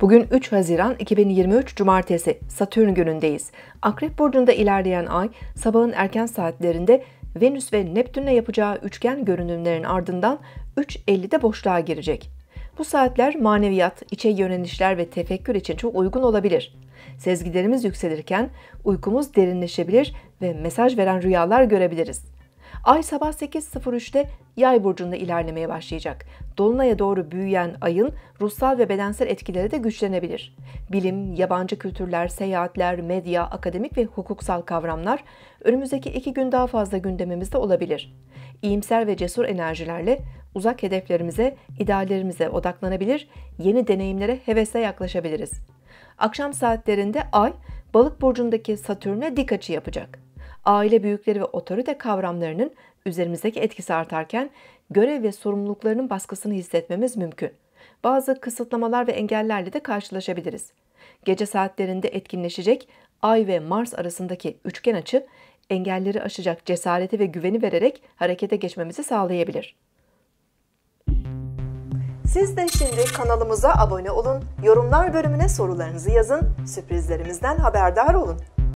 Bugün 3 Haziran 2023 Cumartesi Satürn günündeyiz. Akrep burcunda ilerleyen ay sabahın erken saatlerinde Venüs ve Neptünle yapacağı üçgen görünümlerin ardından 3.50'de boşluğa girecek. Bu saatler maneviyat, içe yönelişler ve tefekkür için çok uygun olabilir. Sezgilerimiz yükselirken uykumuz derinleşebilir ve mesaj veren rüyalar görebiliriz. Ay sabah 8.03'te Yay burcunda ilerlemeye başlayacak. Dolunaya doğru büyüyen ayın ruhsal ve bedensel etkileri de güçlenebilir. Bilim, yabancı kültürler, seyahatler, medya, akademik ve hukuksal kavramlar önümüzdeki iki gün daha fazla gündemimizde olabilir. İyimser ve cesur enerjilerle uzak hedeflerimize, ideallerimize odaklanabilir, yeni deneyimlere hevesle yaklaşabiliriz. Akşam saatlerinde Ay, Balık burcundaki Satürn'e dik açı yapacak aile büyükleri ve otorite kavramlarının üzerimizdeki etkisi artarken görev ve sorumluluklarının baskısını hissetmemiz mümkün. Bazı kısıtlamalar ve engellerle de karşılaşabiliriz. Gece saatlerinde etkinleşecek Ay ve Mars arasındaki üçgen açı engelleri aşacak cesareti ve güveni vererek harekete geçmemizi sağlayabilir. Siz de şimdi kanalımıza abone olun, yorumlar bölümüne sorularınızı yazın, sürprizlerimizden haberdar olun.